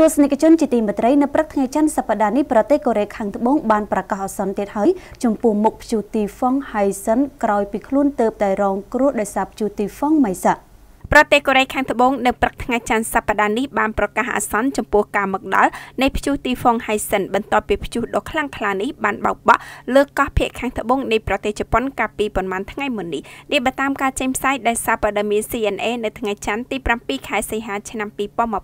ទស្សនិកជនជាទីមេត្រីនៅព្រឹកថ្ងៃច័ន្ទសប្តាហ៍នេះប្រទេសកូរ៉េខាងត្បូងបានប្រកាសអសន្នទៀតហើយចំពោះមុខព្យូទីហ្វុងហៃសិនក្រោយពីខ្លួនទៅតែរងគ្រោះដោយសារព្យូទីហ្វុងម៉ៃសាប្រទេសកូរ៉េខាងត្បូងនៅព្រឹកថ្ងៃច័ន្ទសប្តាហ៍នេះបានប្រកាសអាសន្នចំពោះការមកដល់នៃព្យុះទីហ្វុងហៃសិនបន្ទាប់ពីព្យុះដ៏ខ្លាំងក្លានេះបានបោកបក់លើកោះភាគខាងត្បូងនៃប្រទេសជប៉ុនកាលពីប្រមាណថ្ងៃមុននេះនេះបើតាមការចេញផ្សាយដោយសារព័ត៌មាន CNA នៅថ្ងៃច័ន្ទទី7ខែសីហាឆ្នាំ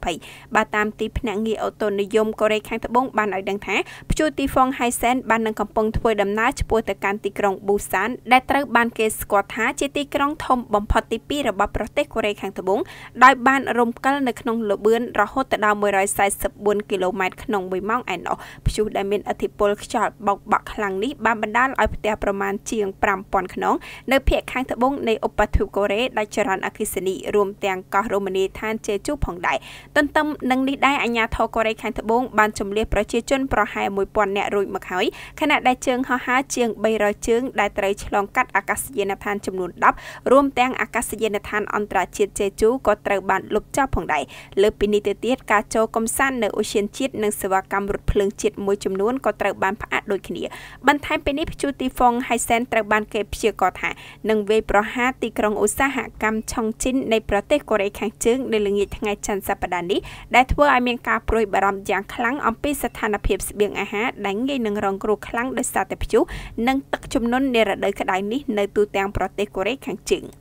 2020បើតាមទីភ្នាក់ងារអូតូនិយមកូរ៉េខាងត្បូងបានឲ្យដឹងថាព្យុះទីហ្វុងហៃសិនបាននឹងកំពុងធ្វើដំណើរឆ្ពោះទៅកាន់ទីក្រុងប៊ូសានដែលត្រូវបានគេស្គាល់ថាជាទីក្រុងធំបំផុតទី2របស់ប្រទេសកូរ៉េខាងត្បូងដោយបានរំកិលនៅក្នុងល្បឿនរហូតដល់144គីឡូម៉ែត្រក្នុង1ម៉ោងឯណោះព្យុះដែលមានឥទ្ធិពលខ្យល់បោកបក់ខ្លាំងនេះបានបណ្ដាលឲ្យផ្ទះប្រមាណជាង5000ខ្នងនៅភាគខាងត្បូងនៃឧបទ្វីបកូរ៉េដាច់ចរន្តអគ្គិសនីរួមទាំងកោះរមណីយដ្ឋានជេជូផងដែរទន្ទឹមនឹងនេះដែរអាជ្ញាធរកូរ៉េខាងត្បូងបានជំលះប្រជាជនប្រហែល1000នាក់រួចមកហើយខណៈដែលជើងហោះហើរជាង300ជើងដែលត្រូវឆ្លងកាត់អាកាសយានដ្ឋានចំនួន10រួមទាំងអាកាសយានដ្ឋានអន្តរជាតិជាតិជេជូក៏ត្រូវបានលុបចោលផងដែរលើពីនេះទៅទៀតការចូលកំសាន្តនៅអូសៀនជាតិនិងសេវាកម្មរថភ្លើងជាតិមួយចំនួនក៏ត្រូវបានផ្អាកដូចគ្នា បន្ថែមពីនេះព្យូទីហ្វុងហៃសែនត្រូវបានគេព្យាករណ៍ថានឹងវាយប្រហារទីក្រុងឧស្សាហកម្មឆុងជីននៃប្រទេសកូរ៉េខាងជើងនៅល្ងាចថ្ងៃច័ន្ទសប្តាហ៍នេះដែលធ្វើឲ្យមានការព្រួយបារម្ភយ៉ាងខ្លាំងអំពីស្ថានភាពស្បៀងអាហារដែលងាយនឹងរងគ្រោះខ្លាំងដោយសារតែព្យុះនិងទឹកជំនន់នៃរដូវក្តៅនេះនៅទូទាំងប្រទេសកូរ៉េខាងជើង។